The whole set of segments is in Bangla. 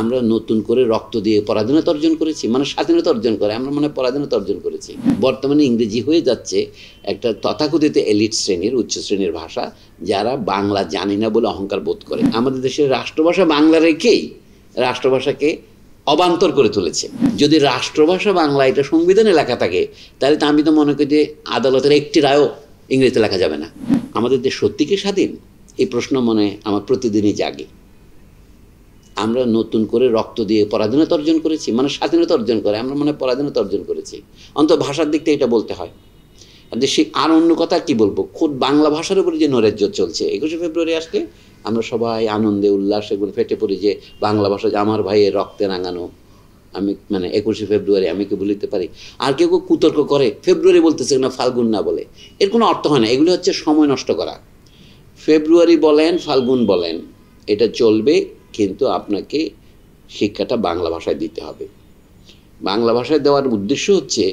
আমরা নতুন করে রক্ত দিয়ে পরাধীনতা অর্জন করেছি মানে স্বাধীনতা অর্জন করে আমরা মানে পরাধীনতা অর্জন করেছি বর্তমানে ইংরেজি হয়ে যাচ্ছে একটা তথাকথিত এলিট শ্রেণীর উচ্চ শ্রেণীর ভাষা যারা বাংলা জানি না বলে অহংকার বোধ করে আমাদের দেশের রাষ্ট্রভাষা বাংলা রেখেই রাষ্ট্রভাষাকে অবান্তর করে তুলেছে যদি রাষ্ট্রভাষা বাংলা এটা সংবিধানে লেখা থাকে তাহলে তো আমি তো মনে করি যে আদালতের একটি রায়ও ইংরেজিতে লেখা যাবে না আমাদের দেশ সত্যি কি স্বাধীন এই প্রশ্ন মনে আমার প্রতিদিনই জাগে আমরা নতুন করে রক্ত দিয়ে পরাধীনতা অর্জন করেছি মানে স্বাধীনতা অর্জন করে আমরা মানে পরাধীনতা অর্জন করেছি অন্তত ভাষার দিক থেকে এটা বলতে হয় সে আর অন্য কথা কি বলবো খুব বাংলা ভাষার উপরে যে নৈরাজ্য চলছে একুশে ফেব্রুয়ারি আসলে আমরা সবাই আনন্দে উল্লাসে গুলো ফেটে পড়ি যে বাংলা ভাষা যে আমার ভাইয়ের রক্তে রাঙানো আমি মানে একুশে ফেব্রুয়ারি আমি কি ভুলিতে পারি আর কেউ কেউ কুতর্ক করে ফেব্রুয়ারি বলতেছে না ফাল্গুন না বলে এর কোনো অর্থ হয় না এগুলি হচ্ছে সময় নষ্ট করা ফেব্রুয়ারি বলেন ফাল্গুন বলেন এটা চলবে কিন্তু আপনাকে শিক্ষাটা বাংলা ভাষায় দিতে হবে বাংলা ভাষায় দেওয়ার উদ্দেশ্য হচ্ছে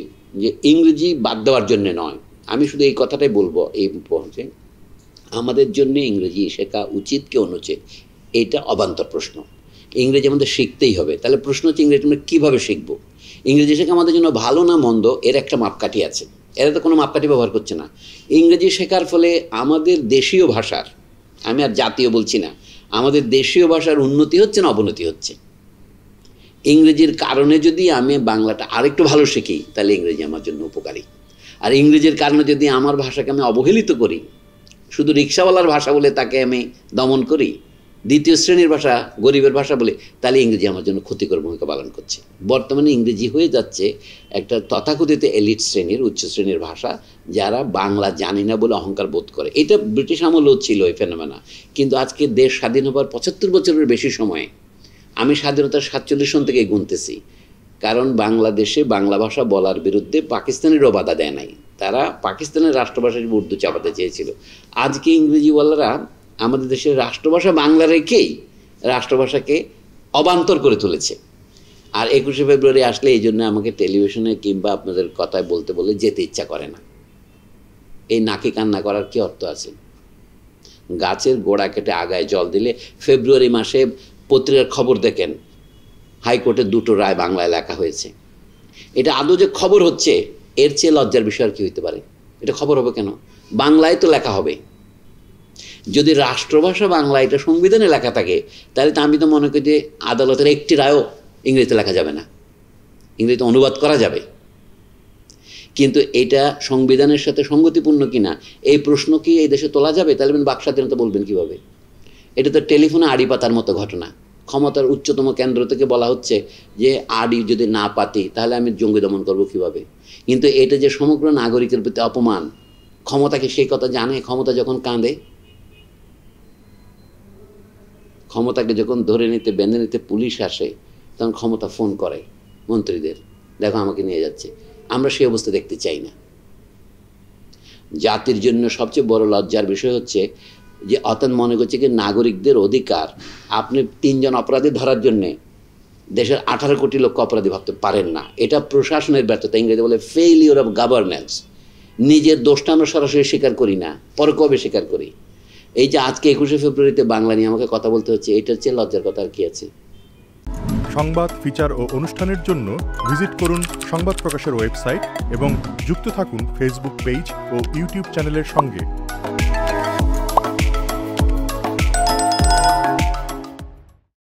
যে ইংরেজি বাদ দেওয়ার জন্য নয় আমি শুধু এই কথাটাই বলবো এই পৌঁছে আমাদের জন্য ইংরেজি শেখা উচিত কি অনুচিত এটা অবান্তর প্রশ্ন ইংরেজি আমাদের শিখতেই হবে তাহলে প্রশ্ন হচ্ছে ইংরেজি আমরা কীভাবে শিখব ইংরেজি শেখা আমাদের জন্য ভালো না মন্দ এর একটা মাপকাঠি আছে এরা তো কোনো মাপকাঠি ব্যবহার করছে না ইংরেজি শেখার ফলে আমাদের দেশীয় ভাষার আমি আর জাতীয় বলছি না আমাদের দেশীয় ভাষার উন্নতি হচ্ছে না অবনতি হচ্ছে ইংরেজির কারণে যদি আমি বাংলাটা আরেকটু ভালো শিখি তাহলে ইংরেজি আমার জন্য উপকারী আর ইংরেজির কারণে যদি আমার ভাষাকে আমি অবহেলিত করি শুধু রিক্সাওয়ালার ভাষা বলে তাকে আমি দমন করি দ্বিতীয় শ্রেণীর ভাষা গরিবের ভাষা বলে তাহলে ইংরেজি আমার জন্য ক্ষতিকর ভূমিকা পালন করছে বর্তমানে ইংরেজি হয়ে যাচ্ছে একটা তথাকথিত এলিট শ্রেণীর উচ্চ শ্রেণীর ভাষা যারা বাংলা জানি না বলে অহংকার বোধ করে এটা ব্রিটিশ আমলও ছিল এই ফেনোমেনা কিন্তু আজকে দেশ স্বাধীন হবার পঁচাত্তর বছরের বেশি সময়ে আমি স্বাধীনতার সাতচল্লিশ সন থেকে গুনতেছি কারণ বাংলাদেশে বাংলা ভাষা বলার বিরুদ্ধে পাকিস্তানেরও বাধা দেয় নাই তারা পাকিস্তানের রাষ্ট্রভাষা উর্দু চাপাতে চেয়েছিল আজকে ইংরেজিওয়ালারা আমাদের দেশের রাষ্ট্রভাষা বাংলা রেখেই রাষ্ট্রভাষাকে অবান্তর করে তুলেছে আর একুশে ফেব্রুয়ারি আসলে এই জন্য আমাকে টেলিভিশনে কিংবা আপনাদের কথায় বলতে বলে যেতে ইচ্ছা করে না এই নাকি কান্না করার কি অর্থ আছে গাছের গোড়া কেটে আগায় জল দিলে ফেব্রুয়ারি মাসে পত্রিকার খবর দেখেন হাইকোর্টে দুটো রায় বাংলায় লেখা হয়েছে এটা আদৌ যে খবর হচ্ছে এর চেয়ে লজ্জার বিষয় আর কি হইতে পারে এটা খবর হবে কেন বাংলায় তো লেখা হবে যদি রাষ্ট্রভাষা বাংলা এটা সংবিধানে লেখা থাকে তাহলে তো আমি তো মনে করি যে আদালতের একটি রায়ও ইংরেজিতে লেখা যাবে না ইংরেজিতে অনুবাদ করা যাবে কিন্তু এটা সংবিধানের সাথে সঙ্গতিপূর্ণ কিনা এই প্রশ্ন কি এই দেশে তোলা যাবে তাহলে বাক স্বাধীনতা বলবেন কিভাবে এটা তো টেলিফোনে আড়ি পাতার মতো ঘটনা ক্ষমতার উচ্চতম কেন্দ্র থেকে বলা হচ্ছে যে আড়ি যদি না পাতি তাহলে আমি জঙ্গি দমন করবো কীভাবে কিন্তু এটা যে সমগ্র নাগরিকের প্রতি অপমান ক্ষমতাকে সেই কথা জানে ক্ষমতা যখন কাঁদে ক্ষমতাকে যখন ধরে নিতে বেঁধে নিতে পুলিশ আসে তখন ক্ষমতা ফোন করে মন্ত্রীদের দেখো আমাকে নিয়ে যাচ্ছে আমরা সেই অবস্থা দেখতে চাই না জাতির জন্য সবচেয়ে বড় লজ্জার বিষয় হচ্ছে যে অতন মনে করছে কি নাগরিকদের অধিকার আপনি তিনজন অপরাধী ধরার জন্যে দেশের আঠারো কোটি লোক অপরাধী ভাবতে পারেন না এটা প্রশাসনের ব্যর্থতা ইংরেজি বলে ফেইলিওর অফ গভর্নেন্স নিজের দোষটা আমরা সরাসরি স্বীকার করি না কবে স্বীকার করি এই যে আজকে একুশে ফেব্রুয়ারিতে বাংলা নিয়ে আমাকে কথা বলতে হচ্ছে এটার চেয়ে লজ্জার কথা আর কি আছে সংবাদ ফিচার ও অনুষ্ঠানের জন্য ভিজিট করুন সংবাদ প্রকাশের ওয়েবসাইট এবং যুক্ত থাকুন ফেসবুক পেজ ও ইউটিউব চ্যানেলের সঙ্গে